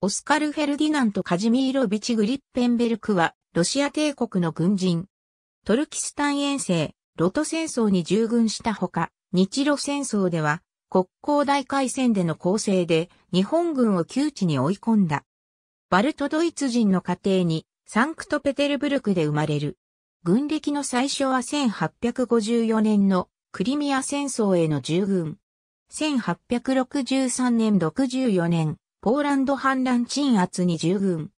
オスカル・フェルディナント・カジミーロビチ・グリッペンベルクは、ロシア帝国の軍人。トルキスタン遠征、ロト戦争に従軍したほか、日露戦争では、国交大海戦での攻勢で、日本軍を窮地に追い込んだ。バルトドイツ人の家庭に、サンクトペテルブルクで生まれる。軍歴の最初は1854年のクリミア戦争への従軍。1863年64年、ポーランド反乱鎮圧に従軍。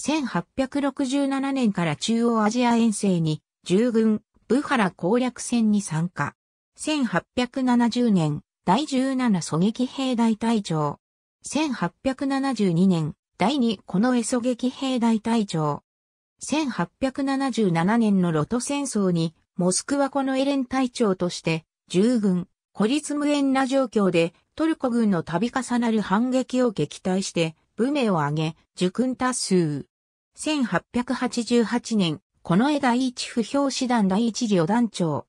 1867年から中央アジア遠征に従軍、ブハラ攻略戦に参加。1870年、第17狙撃兵大隊長。1872年、第2この絵狙撃兵大隊長。1877年のロト戦争に、モスクワこのエレン隊長として、従軍、孤立無援な状況で、トルコ軍の度重なる反撃を撃退して、武名を挙げ、受勲多数。1888年、この絵第一不評師団第一旅団長。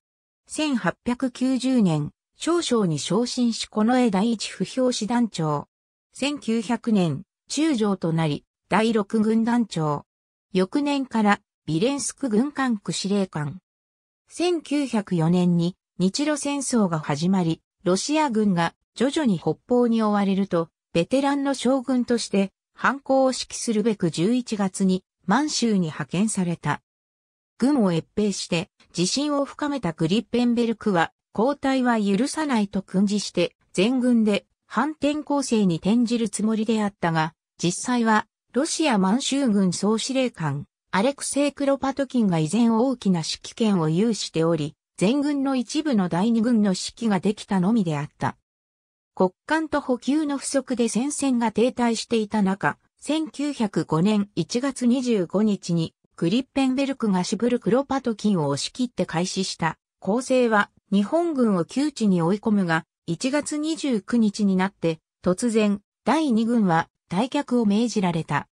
1890年、少将に昇進しこの絵第一不評師団長。1900年、中将となり、第六軍団長。翌年から、ビレンスク軍管区司令官。1904年に、日露戦争が始まり、ロシア軍が徐々に北方に追われると、ベテランの将軍として反抗を指揮するべく11月に満州に派遣された。軍を越兵して自信を深めたグリッペンベルクは交代は許さないと訓示して全軍で反転攻勢に転じるつもりであったが、実際はロシア満州軍総司令官アレクセイ・クロパトキンが依然大きな指揮権を有しており、全軍の一部の第二軍の指揮ができたのみであった。国間と補給の不足で戦線が停滞していた中、1905年1月25日にグリッペンベルクがシブルクロパトキンを押し切って開始した攻勢は日本軍を窮地に追い込むが、1月29日になって突然第2軍は退却を命じられた。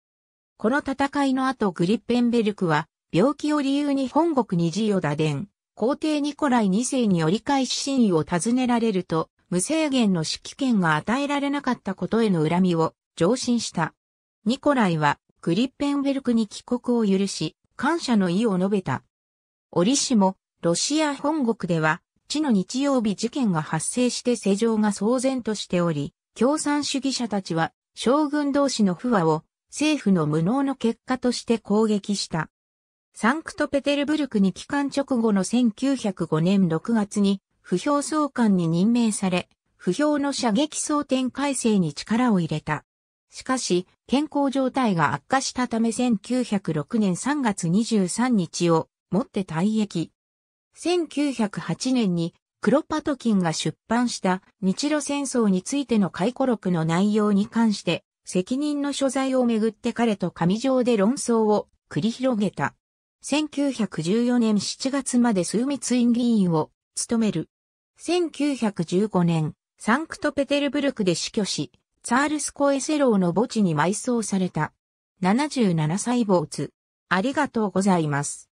この戦いの後グリッペンベルクは病気を理由に本国に自由打伝、皇帝ニコライ2世に折り返し真意を尋ねられると、無制限の指揮権が与えられなかったことへの恨みを上申した。ニコライはクリッペンベルクに帰国を許し、感謝の意を述べた。折しも、ロシア本国では、地の日曜日事件が発生して世情が騒然としており、共産主義者たちは、将軍同士の不和を、政府の無能の結果として攻撃した。サンクトペテルブルクに帰還直後の1905年6月に、不評総監に任命され、不評の射撃争点改正に力を入れた。しかし、健康状態が悪化したため1906年3月23日をもって退役。1908年にクロパトキンが出版した日露戦争についての回顧録の内容に関して責任の所在をめぐって彼と上条で論争を繰り広げた。1914年7月まで数密院議員を務める。1915年、サンクトペテルブルクで死去し、ツァールスコエセローの墓地に埋葬された。77歳坊主。ありがとうございます。